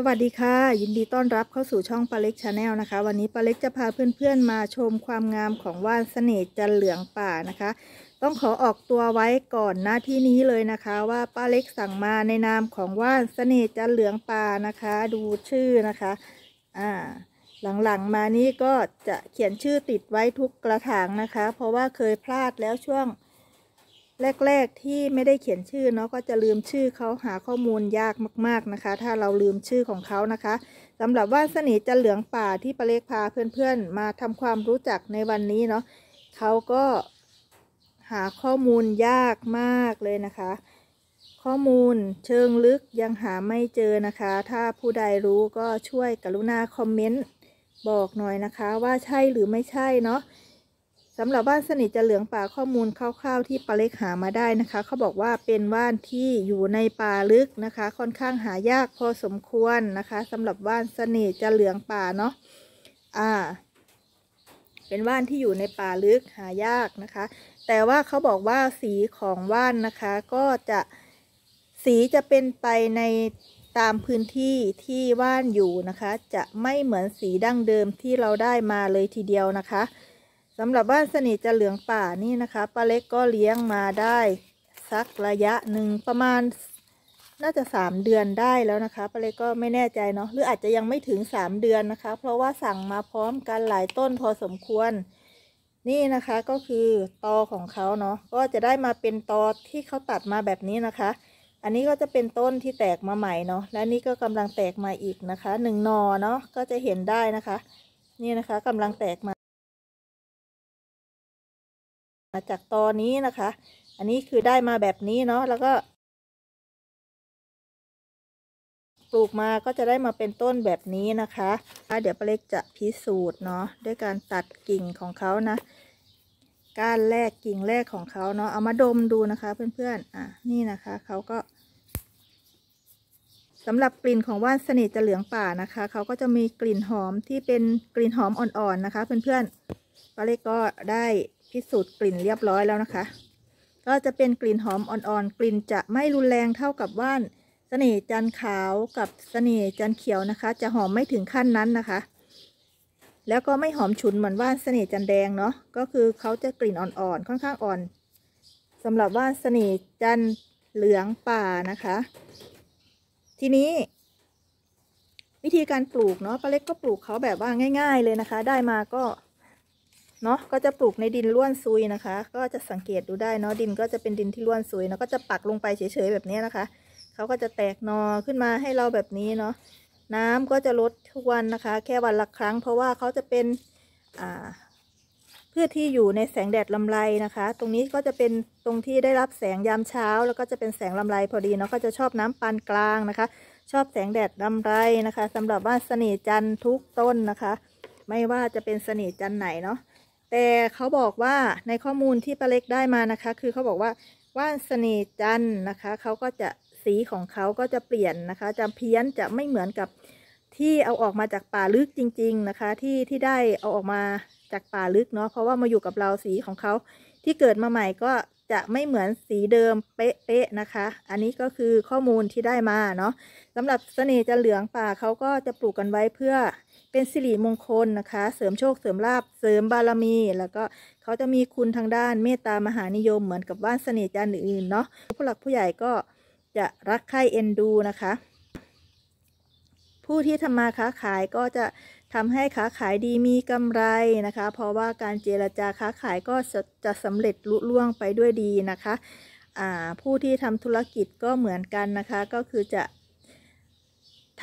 สวัสดีค่ะยินดีต้อนรับเข้าสู่ช่องปลาเล็กชาแนลนะคะวันนี้ปลาเล็กจะพาเพื่อนๆมาชมความงามของว่านเสน่ห์จันเหลืองป่านะคะ ต้องขอออกตัวไว้ก่อนหน้าที่นี้เลยนะคะว่าปลาเล็กสั่งมาในนามของว่านเสน่ห์จันเหลืองป่านะคะ ดูชื่อนะคะอ่าหลังๆมานี้ก็จะเขียนชื่อติดไว้ทุกกระถางนะคะ เพราะว่าเคยพลาดแล้วช่วงแรก ๆที่ไม่ได้เขียนชื่อเนาะก็จะลืมชื่อเขาหาข้อมูลยากมาก ๆนะคะ ถ้าเราลืมชื่อของเขานะคะสำหรับว่านสนิทจะเหลืองป่าที่ปะเล็กพาเพื่อน ๆ มาทำความรู้จักในวันนี้เนาะเขาก็หาข้อมูลยากมากเลยนะคะ ข้อมูลเชิงลึกยังหาไม่เจอนะคะ ถ้าผู้ใดรู้ก็ช่วยกรุณาคอมเมนต์ บอกหน่อยนะคะ ว่าใช่หรือไม่ใช่เนาะสำหรับบ้านสนิทจะเหลืองป่าข้อมูลคร่าวๆที่ปลาเล็กหามาได้นะคะเขาบอกว่าเป็นว่านที่อยู่ในป่าลึกนะคะ ค่อนข้างหายากพอสมควรนะคะสำหรับว่านสนิทจะเหลืองป่าเนาะอ่าเป็นว่านที่อยู่ในป่าลึกหายากนะคะ แต่ว่าเขาบอกว่าสีของว่านนะคะ ก็จะสีจะเป็นไปในตามพื้นที่ที่ว่านอยู่นะคะ จะไม่เหมือนสีดั้งเดิมที่เราได้มาเลยทีเดียวนะคะสำหรับบ้านสนิทจะเหลืองป่านี่นะคะป้าเล็กก็เลี้ยงมาได้สักระยะหนึ่งประมาณ น่าจะสามเดือนได้แล้วนะคะป้าเล็กก็ไม่แน่ใจเนาะหรืออาจจะยังไม่ถึงสามเดือนนะคะ เพราะว่าสั่งมาพร้อมกันหลายต้นพอสมควร นี่นะคะก็คือตอของเขาเนาะก็จะได้มาเป็นตอที่เขาตัดมาแบบนี้นะคะ อันนี้ก็จะเป็นต้นที่แตกมาใหม่เนาะและนี่ก็กำลังแตกมาอีกนะคะหนึ่งนอเนาะก็จะเห็นได้นะคะนี่นะคะกำลังแตกมาจากตอนนี้นะคะ อันนี้คือได้มาแบบนี้เนาะ แล้วก็ ปลูกมาก็จะได้มาเป็นต้นแบบนี้นะคะเดี๋ยวปเล็กจะพิสูจน์เนาะ ด้วยการตัดกิ่งของเขานะ ก้านแรกกิ่งแรกของเขาเนาะ เอามาดมดูนะคะเพื่อนๆ อ่ะ นี่นะคะเขาก็สำหรับกลิ่นของว่านสนิทจะเหลืองป่านะคะ เขาก็จะมีกลิ่นหอมที่เป็นกลิ่นหอมอ่อนๆ นะคะ เพื่อนๆปาเล็กก็ได้พิสูจน์กลิ่นเรียบร้อยแล้วนะคะ ก็จะเป็นกลิ่นหอมอ่อนๆ กลิ่นจะไม่รุนแรงเท่ากับว่านเสน่ห์จันขาวกับเสน่ห์จันเขียวนะคะ จะหอมไม่ถึงขั้นนั้นนะคะ แล้วก็ไม่หอมฉุนเหมือนว่านเสน่ห์จันแดงเนาะ ก็คือเขาจะกลิ่นอ่อนๆ ค่อนข้างอ่อน สำหรับว่านเสน่ห์จันเหลืองป่านะคะ ทีนี้ วิธีการปลูกเนาะป้าเล็กก็ปลูกเขาแบบว่าง่าย ๆเลยนะคะ ได้มาก็เนาะ ก็จะปลูกในดินร่วนซุยนะคะ ก็จะสังเกตดูได้เนาะ ดินก็จะเป็นดินที่ร่วนซุย เนาะก็จะปักลงไปเฉยๆแบบนี้นะคะ เขาก็จะแตกนอขึ้นมาให้เราแบบนี้เนาะ น้ำก็จะลดทุกวันนะคะ แค่วันละครั้งเพราะว่าเขาจะเป็น อ่าพืชที่อยู่ในแสงแดดลำไรนะคะ ตรงนี้ก็จะเป็นตรงที่ได้รับแสงยามเช้า แล้วก็จะเป็นแสงลำไรพอดี เนาะก็จะชอบน้ำปานกลางนะคะ ชอบแสงแดดลำไรนะคะ สำหรับว่าสนีจันทุกต้นนะคะ ไม่ว่าจะเป็นสนีจันไหนเนาะแต่เขาบอกว่าในข้อมูลที่ป้าเล็กได้มานะคะ คือเขาบอกว่าว่านเสน่จันนะคะ เขาก็จะสีของเขาก็จะเปลี่ยนนะคะจะเพี้ยนจะไม่เหมือนกับที่เอาออกมาจากป่าลึกจริง ๆนะคะที่ที่ได้เอาออกมาจากป่าลึกเนาะเพราะว่ามาอยู่กับเราสีของเขาที่เกิดมาใหม่ก็จะไม่เหมือนสีเดิมเป๊ะๆนะคะ อันนี้ก็คือข้อมูลที่ได้มาเนาะสำหรับสเสน่ห์จันเหลืองป่าเขาก็จะปลูกกันไว้เพื่อเป็นสิริมงคลนะคะ เสริมโชคเสริมลาบเสริมบารมี แล้วก็เขาจะมีคุณทางด้านเมตตามหานิยม เหมือนกับบ้านเสน่ห์จันอื่นๆเนาะผู้หลักผู้ใหญ่ก็จะรักใคร่เอ็นดูนะคะ ผู้ที่ทำมาค้าขายก็จะทำให้ค้าขายดีมีกำไรนะคะ เพราะว่าการเจรจาค้าขายก็จะสำเร็จลุล่วงไปด้วยดีนะคะผู้ที่ทำธุรกิจก็เหมือนกันนะคะ ก็คือจะ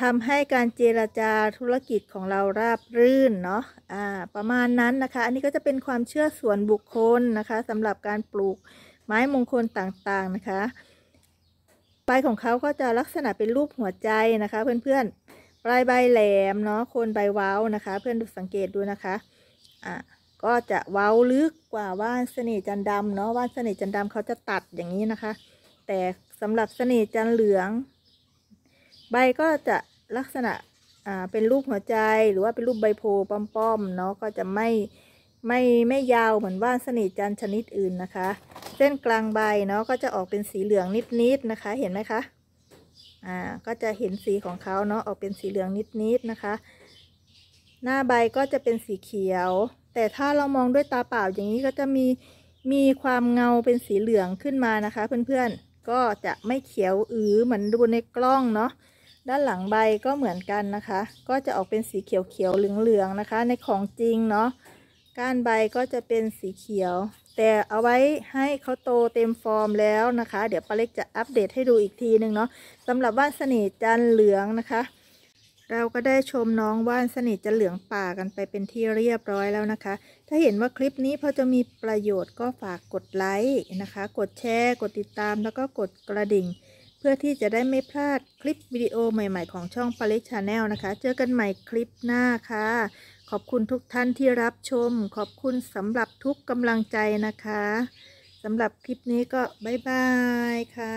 ทำให้การเจรจาธุรกิจของเราราบรื่นเนาะะประมาณนั้นนะคะ อันนี้ก็จะเป็นความเชื่อส่วนบุคคลนะคะสำหรับการปลูกไม้มงคลต่างๆนะคะใบของเขาก็จะลักษณะเป็นรูปหัวใจนะคะเพื่อนๆปลายใบแหลมเนาะคนใบเว้านะคะ เพื่อนดูสังเกตดูนะคะอ่ะก็จะเว้าลึกกว่าว่านเสน่ห์จันดำเนาะว่านเสน่ห์จันดำเขาจะตัดอย่างนี้นะคะ แต่สำหรับเสน่ห์จันเหลือง ใบก็จะลักษณะอ่าเป็นรูปหัวใจหรือว่าเป็นรูปใบโพป้อม ๆ เนาะก็จะไม่ไม่ไม่ยาวเหมือนว่านสนิทจันชนิดอื่นนะคะ เส้นกลางใบเนาะก็จะออกเป็นสีเหลืองนิดๆนนะคะเห็นไหมคะ่าก็จะเห็นสีของเขาเนาะออกเป็นสีเหลืองนิดๆนะคะ หน้าใบก็จะเป็นสีเขียว แต่ถ้าเรามองด้วยตาเปล่าอย่างนี้ก็จะมีมีความเงาเป็นสีเหลืองขึ้นมานะคะ เพื่อนๆก็จะไม่เขียวอือเหมือนดูในกล้องเนาะด้านหลังใบก็เหมือนกันนะคะ ก็จะออกเป็นสีเขียวเขียวเหลืองๆนะคะ ในของจริงเนาะก้านใบก็จะเป็นสีเขียวแต่เอาไว้ให้เขาโตเต็มฟอร์มแล้วนะคะ เดี๋ยวปลาเล็กจะอัปเดตให้ดูอีกทีหนึ่งเนาะสำหรับว่านสนิทจันเหลืองนะคะ เราก็ได้ชมน้องว่านสนิทจันเหลืองป่ากันไปเป็นที่เรียบร้อยแล้วนะคะ ถ้าเห็นว่าคลิปนี้พอจะมีประโยชน์ก็ฝากกดไลค์นะคะ กดแชร์ กดติดตามแล้วก็กดกระดิ่ง เพื่อที่จะได้ไม่พลาดคลิปวิดีโอใหม่ๆของช่องปลาเล็กชาแนลนะคะ เจอกันใหม่คลิปหน้าค่ะขอบคุณทุกท่านที่รับชม ขอบคุณสำหรับทุกกำลังใจนะคะสำหรับคลิปนี้ก็บ๊ายบายค่ะ